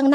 For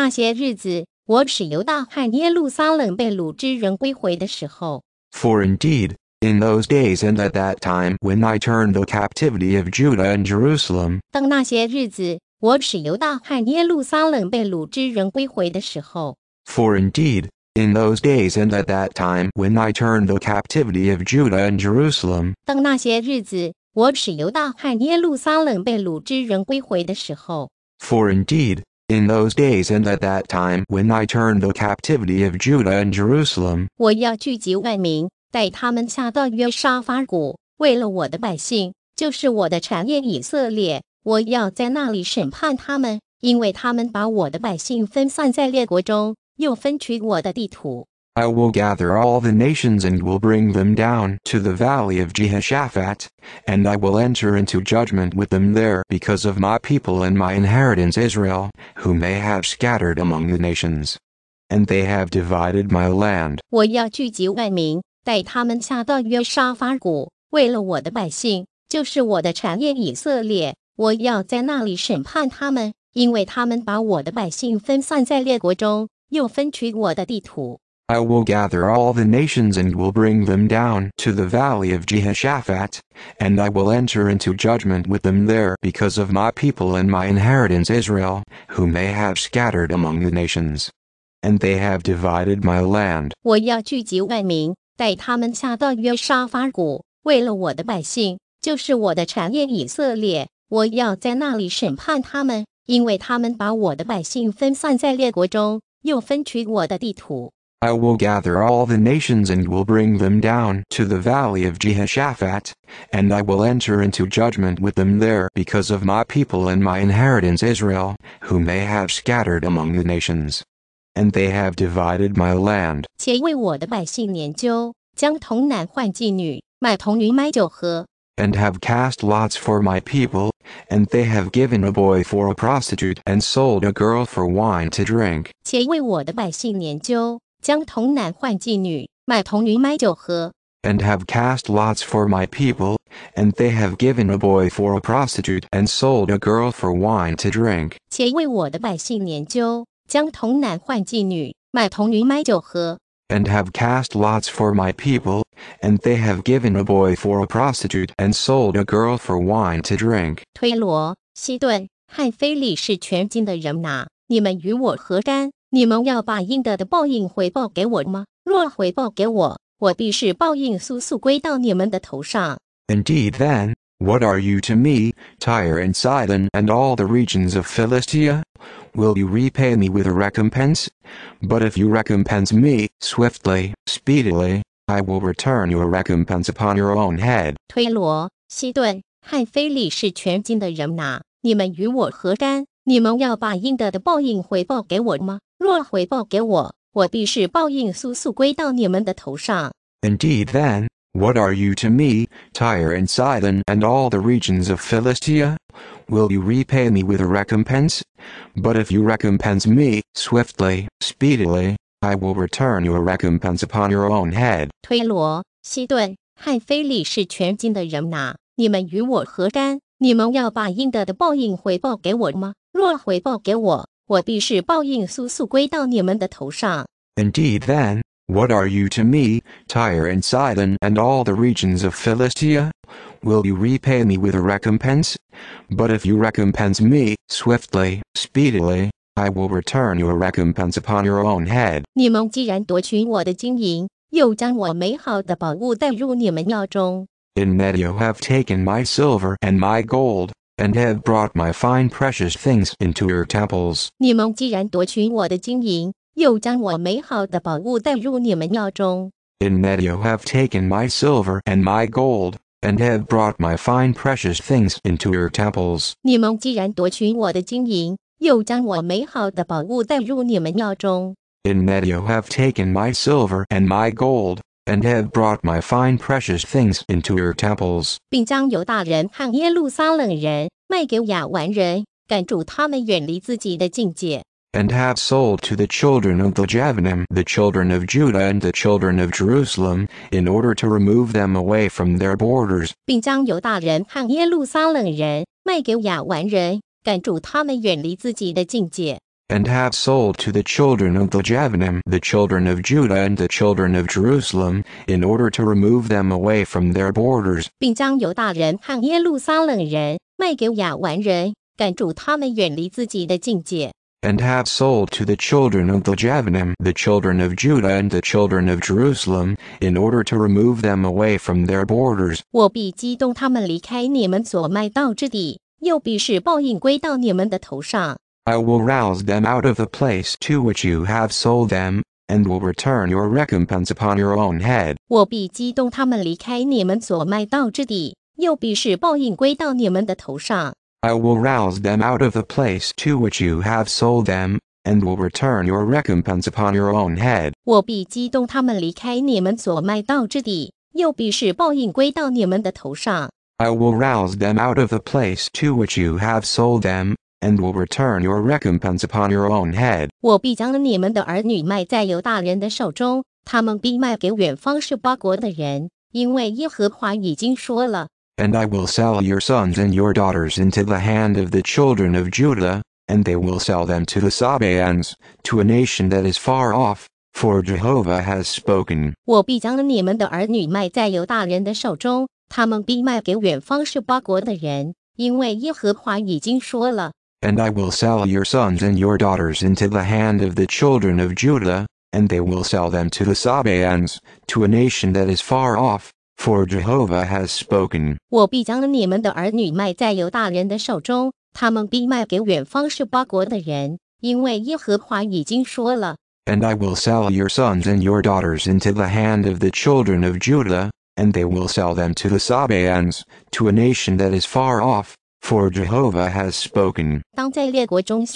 indeed, in those days and at that time when I turned the captivity of Judah and Jerusalem，当那些日子，我使犹大和耶路撒冷被掳之人归回的时候，For indeed. In those days and at that time when I turned the captivity of Judah and Jerusalem，当那些日子，我使犹大和耶路撒冷被掳之人归回的时候。For indeed, in those days and at that time when i turned the captivity of judah and jerusalem 我要聚集万民带他们下断约沙发谷为了我的百姓就是我的产业以色列我要在那里审判他们因为他们把我的百姓分散在列国中又分取我的地图 I will gather all the nations and will bring them down to the valley of Jehoshaphat, and I will enter into judgment with them there because of my people and my inheritance Israel, whom they have scattered among the nations. And they have divided my land. 我要聚集万民，带他们下到约沙发谷，为了我的百姓，就是我的产业以色列，我要在那里审判他们，因为他们把我的百姓分散在列国中，又分取我的地土。I will gather all the nations and will bring them down to the valley of Jehoshaphat, and I will enter into judgment with them there because of my people and my inheritance Israel, whom they have scattered among the nations. And they have divided my land. 我要聚集万民，带他们下到约沙发谷，为了我的百姓，就是我的产业以色列，我要在那里审判他们，因为他们把我的百姓分散在列国中，又分取我的地土。I will gather all the nations and will bring them down to the valley of Jehoshaphat, and I will enter into judgment with them there because of my people and my inheritance Israel, whom they have scattered among the nations. And they have divided my land. and have cast lots for my people, and they have given a boy for a prostitute and sold a girl for wine to drink. And have cast lots for my people, and they have given a boy for a prostitute and sold a girl for wine to drink. 且为我的百姓研究，将童男换妓女，卖童女买酒喝。and have cast lots for my people, and they have given a boy for a prostitute and sold a girl for wine to drink. 你们要把应得的报应回报给我吗？若回报给我，我必是报应，速速归到你们的头上。Indeed, then, what are you to me, Tyre and Sidon, and all the regions of Philistia? Will you repay me with a recompense? But if you recompense me swiftly, speedily, I will return your recompense upon your own head. 推罗、西顿、汉菲利是全境的人呐，你们与我何干？你们要把应得的报应回报给我吗？若回报给我，我必是报应，速速归到你们的头上。Indeed, then, what are you to me, Tyre and Sidon, and all the regions of Philistia? Will you repay me with a recompense? But if you recompense me swiftly, speedily, I will return your recompense upon your own head. 推罗、西顿、汉非利是全境的人呐，你们与我何干？你们要把应得的报应回报给我吗？若回报给我。我必是报应速速归到你们的头上。Indeed, then, what are you to me, Tyre and Sidon and all the regions of Philistia? Will you repay me with a recompense? But if you recompense me, swiftly, speedily, I will return your recompense upon your own head. 你们既然夺取我的金银，又将我美好的宝物带入你们腰中。In that you have taken my silver and my gold, and have brought my fine precious things into your temples. In that you have taken my silver and my gold, and have brought my fine precious things into your temples. In that you have taken my silver and my gold, and have brought my fine precious things into your temples. And have sold to the children of the Javanim the children of Judah and the children of Jerusalem, in order to remove them away from their borders and have sold to the children of the Javanim, the children of Judah and the children of Jerusalem, in order to remove them away from their borders. And have sold to the children of the Javanim, the children of Judah and the children of Jerusalem, in order to remove them away from their borders. 我必激动他们离开你们所卖到之地，又必使报应归到你们的头上。I will rouse them out of the place to which you have sold them, and will return your recompense upon your own head. I will rouse them out of the place to which you have sold them, and will return your recompense upon your own head. I will rouse them out of the place to which you have sold them, and will return your recompense upon your own head. 我必将你们的儿女卖在犹大人的手中，他们必卖给远方是八国的人，因为耶和华已经说了。And I will sell your sons and your daughters into the hand of the children of Judah, and they will sell them to the Sabaeans, to a nation that is far off, for Jehovah has spoken. And I will sell your sons and your daughters into the hand of the children of Judah, and they will sell them to the Sabaeans, to a nation that is far off, for Jehovah has spoken. 我必将你们的儿女卖在犹大人的手中，他们必卖给远方是巴国的人，因为耶和华已经说了。And I will sell your sons and your daughters into the hand of the children of Judah, and they will sell them to the Sabaeans, to a nation that is far off, for Jehovah has spoken. proclaim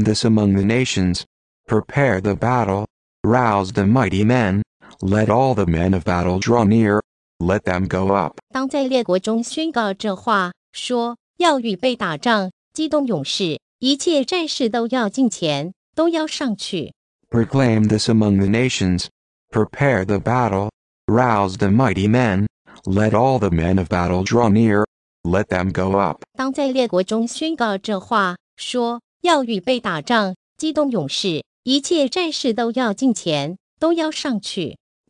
this among the nations. Prepare the battle. Rouse the mighty men. Let all the men of battle draw near. Let them go up proclaim this among the nations, prepare the battle, rouse the mighty men, let all the men of battle draw near, let them go up.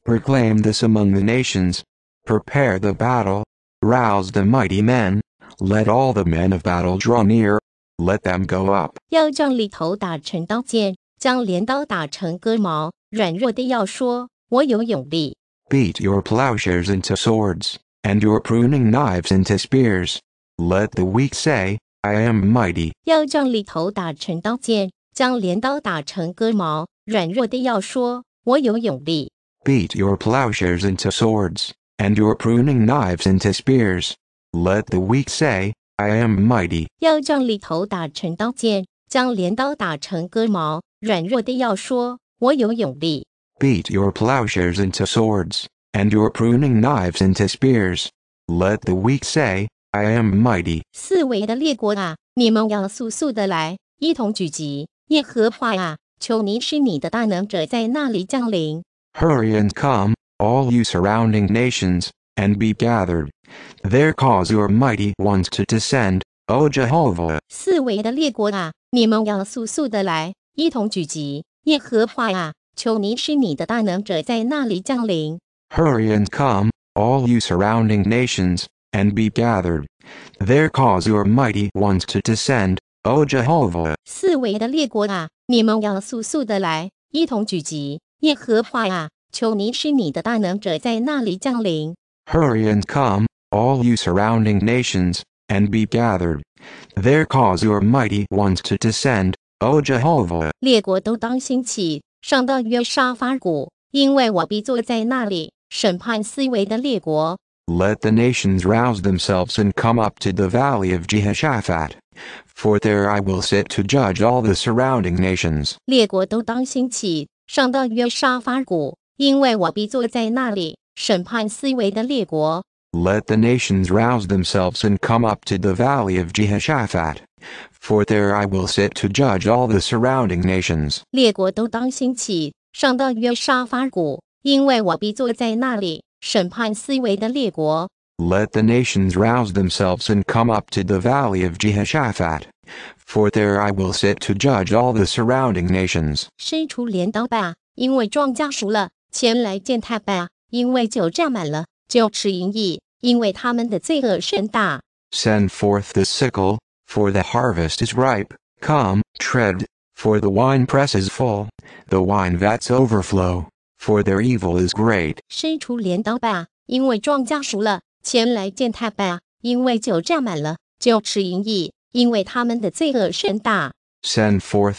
Proclaim this among the nations, prepare the battle, rouse the mighty men, let all the men of battle draw near, let them go up。要将里头打成刀剑，将镰刀打成割毛，软弱的要说：“我有勇力。” Beat your plowshares into swords, and your pruning knives into spears. Let the weak say, I am mighty. Beat your plowshares into swords, and your pruning knives into spears. Let the weak say, I am mighty. 软弱的要说：“我有勇力。” Beat your plowshares into swords, and your pruning knives into spears. Let the weak say, I am mighty. 四围的列国啊，你们要速速的来，一同聚集。耶和华啊，求你使你的大能者在那里降临。Hurry and come, all you surrounding nations, and be gathered. There cause your mighty ones to descend, O Jehovah. 四围的列国啊，你们要速速的来，Hurry and come, all you surrounding nations, and be gathered. There cause your mighty ones to descend, O Jehovah. 四围的列国啊，你们要速速的来，一同聚集。耶和华啊，求你使你的大能者在那里降临。Hurry and come, all you surrounding nations, and be gathered. There cause your mighty ones to descend, O oh, Jehovah，列国都当兴起，上到约沙发谷，因为我必坐在那里审判思维的列国。Let the nations rouse themselves and come up to the valley of Jehoshaphat, for there I will sit to judge all the surrounding nations. 列国都当兴起，上到约沙发谷，因为我必坐在那里审判思维的列国。let the nations rouse themselves and come up to the valley of Jehoshaphat, for there I will sit to judge all the surrounding nations. 列国都当兴起，上到约沙发谷，因为我必坐在那里审判思维的列国。Let the nations rouse themselves and come up to the valley of Jehoshaphat, for there I will sit to judge all the surrounding nations. 伸出镰刀吧，因为庄稼熟了；前来践踏吧，因为酒榨满了。Send forth the sickle, for the harvest is ripe. Come, tread, for the winepress is full, the wine vats overflow, for their evil is great. Send forth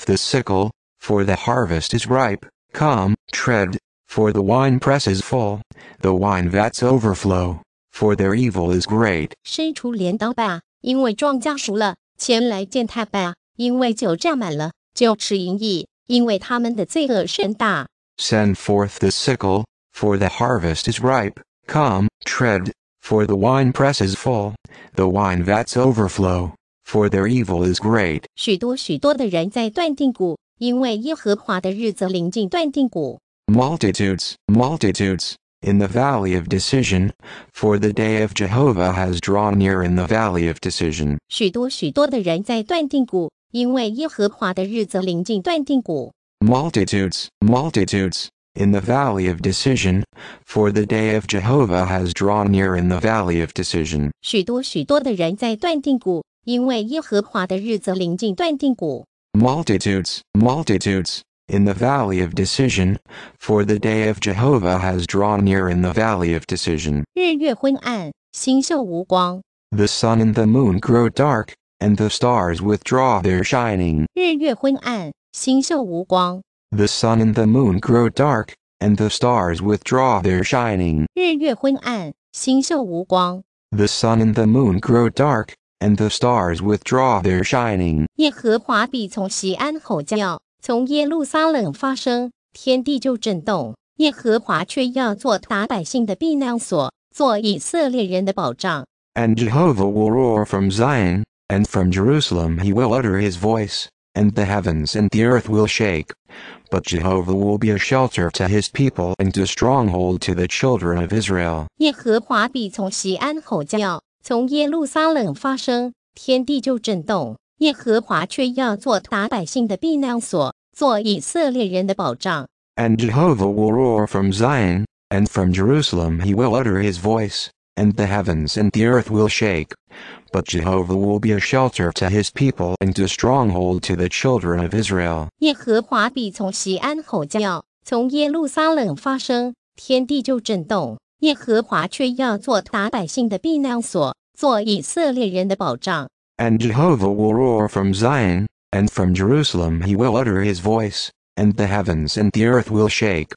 the sickle, for the harvest is ripe. Come, tread, for the wine press is full, the wine vats overflow, for their evil is great. 伸出镰刀吧，因为庄稼熟了；前来践踏吧，因为酒榨满了；就吃淫逸，因为他们的罪恶甚大。Send forth the sickle, for the harvest is ripe. Come, tread, for the wine press is full, the wine vats overflow, for their evil is great. 许多许多的人在断定谷，因为耶和华的日子临近断定谷。multitudes, multitudes, in the valley of decision, for the day of Jehovah has drawn near in the valley of decision. 许多许多的人在断定谷，因为耶和华的日子临近断定谷。Multitudes, multitudes, in the valley of decision, for the day of Jehovah has drawn near in the valley of decision. multitudes, multitudes, in the valley of decision, for the day of Jehovah has drawn near in the valley of decision. the sun and the moon grow dark, and the stars withdraw their shining. The sun and the moon grow dark, and the stars withdraw their shining. The sun and the moon grow dark, and the stars withdraw their shining. 耶和华必从西安吼叫。从耶路撒冷发生，天地就震动。耶和华却要做打百姓的避难所，做以色列人的保障。And Jehovah will roar from Zion, and from Jerusalem he will utter his voice, and the heavens and the earth will shake. But Jehovah will be a shelter to his people and a stronghold to the children of Israel. 耶和华必从西安吼叫，从耶路撒冷发声，天地就震动。耶和华却要做打百姓的避难所，做以色列人的保障。And Jehovah will roar from Zion, and from Jerusalem he will utter his voice, and the heavens and the earth will shake. But Jehovah will be a shelter to his people and a stronghold to the children of Israel. 耶和华必从西安吼叫，从耶路撒冷发声，天地就震动。耶和华却要做打百姓的避难所，做以色列人的保障。and Jehovah will roar from Zion, and from Jerusalem he will utter his voice, and the heavens and the earth will shake.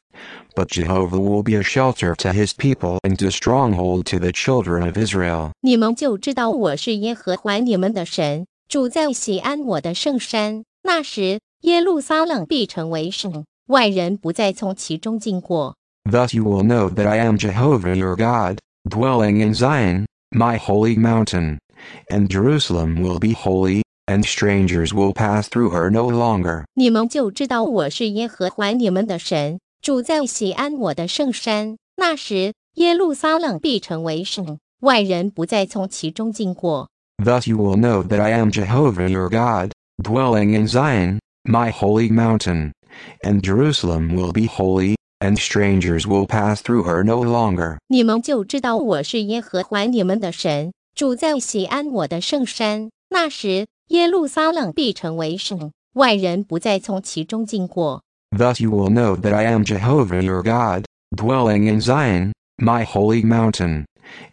But Jehovah will be a shelter to his people and a stronghold to the children of Israel. 你们就知道我是耶和华你们的神，住在西安我的圣山。那时，耶路撒冷必成为圣，外人不再从其中经过。Thus you will know that I am Jehovah your God, dwelling in Zion, my holy mountain and Jerusalem will be holy, and strangers will pass through her no longer. 你们就知道我是耶和华你们的神，住在西安我的圣山。那时，耶路撒冷必成为圣，外人不再从其中经过。Thus you will know that I am Jehovah your God, dwelling in Zion, my holy mountain, and Jerusalem will be holy, and strangers will pass through her no longer. 你们就知道我是耶和华你们的神，住在西安我的圣山，那时耶路撒冷必成为圣，外人不再从其中经过。Thus you will know that I am Jehovah your God, dwelling in Zion, my holy mountain,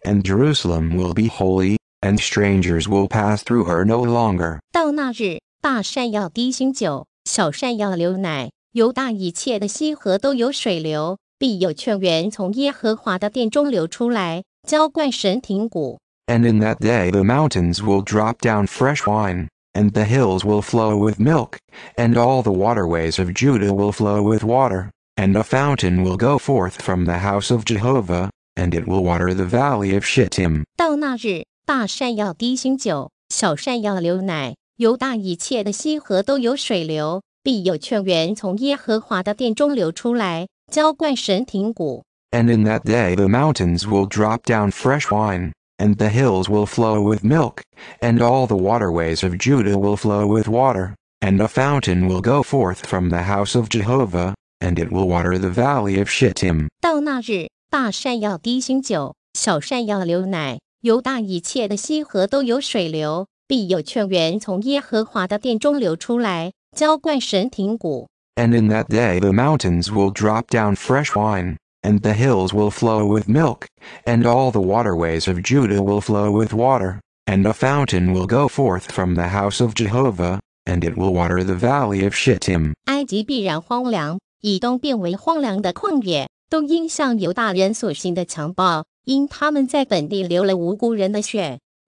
and Jerusalem will be holy, and strangers will pass through her no longer. 到那日，大山要滴新酒，小山要流奶，犹大一切的溪河都有水流，必有泉源从耶和华的殿中流出来，浇灌神庭谷。and in that day the mountains will drop down fresh wine, and the hills will flow with milk, and all the waterways of Judah will flow with water, and a fountain will go forth from the house of Jehovah, and it will water the valley of Shittim. 到那日，大善要滴新酒，小善要流奶，犹大一切的溪河都有水流，必有泉源从耶和华的殿中流出来，浇灌神庭谷。And in that day the mountains will drop down fresh wine, and the hills will flow with milk, and all the waterways of Judah will flow with water, and a fountain will go forth from the house of Jehovah, and it will water the valley of Shittim. 到那日，大善要滴新酒，小善要流奶，犹大一切的溪河都有水流，必有泉源从耶和华的殿中流出来，浇灌神庭谷。And in that day the mountains will drop down fresh wine, and the hills will flow with milk, and all the waterways of Judah will flow with water, and a fountain will go forth from the house of Jehovah, and it will water the valley of Shittim.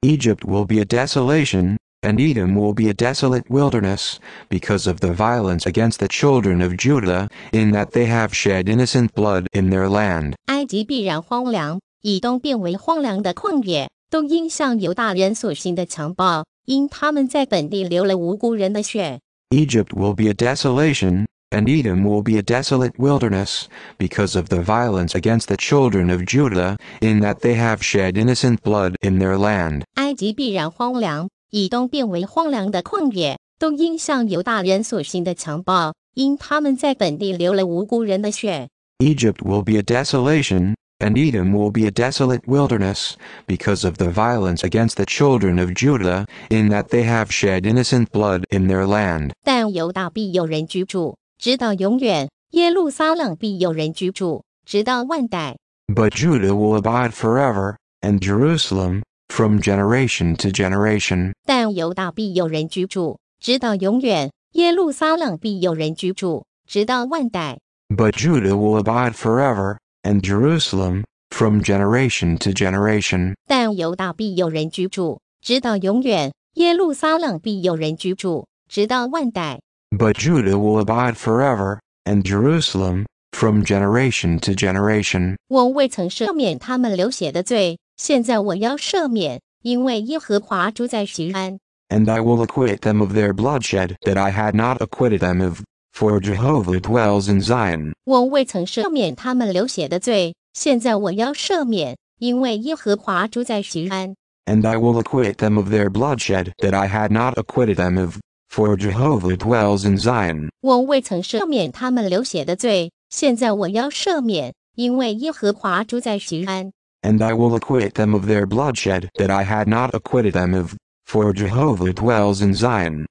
Egypt will be a desolation, and Edom will be a desolate wilderness, because of the violence against the children of Judah, in that they have shed innocent blood in their land. 埃及必然荒凉，以东变为荒凉的旷野。都因向犹大人所行的强暴，因他们在本地流了无辜人的血。Egypt will be a desolation, and Edom will be a desolate wilderness, because of the violence against the children of Judah, in that they have shed innocent blood in their land. 埃及必然荒凉，以东变为荒凉的旷野。都因向犹大人所行的强暴，因他们在本地流了无辜人的血。Egypt will be a desolation, and Edom will be a desolate wilderness, because of the violence against the children of Judah, in that they have shed innocent blood in their land. 但犹大必有人居住，直到永远；耶路撒冷必有人居住，直到万代。But Judah will abide forever, and Jerusalem, from generation to generation. 但犹大必有人居住，直到永远；耶路撒冷必有人居住，直到万代。But Judah will abide forever, and Jerusalem from generation to generation. 但犹大必有人居住，直到永远；耶路撒冷必有人居住，直到万代。But Judah will abide forever, and Jerusalem from generation to generation. 我未曾赦免他们流血的罪。现在我要赦免，因为耶和华住在西安。And I will acquit them of their bloodshed that I had not acquitted them of, for Jehovah dwells in Zion. 我未曾赦免他们流血的罪，现在我要赦免，因为耶和华住在西安。And I will acquit them of their bloodshed that I had not acquitted them of, for Jehovah dwells in Zion. 我未曾赦免他们流血的罪，现在我要赦免，因为耶和华住在西安。and I will acquit them of their bloodshed that I had not acquitted them of, for Jehovah dwells in Zion.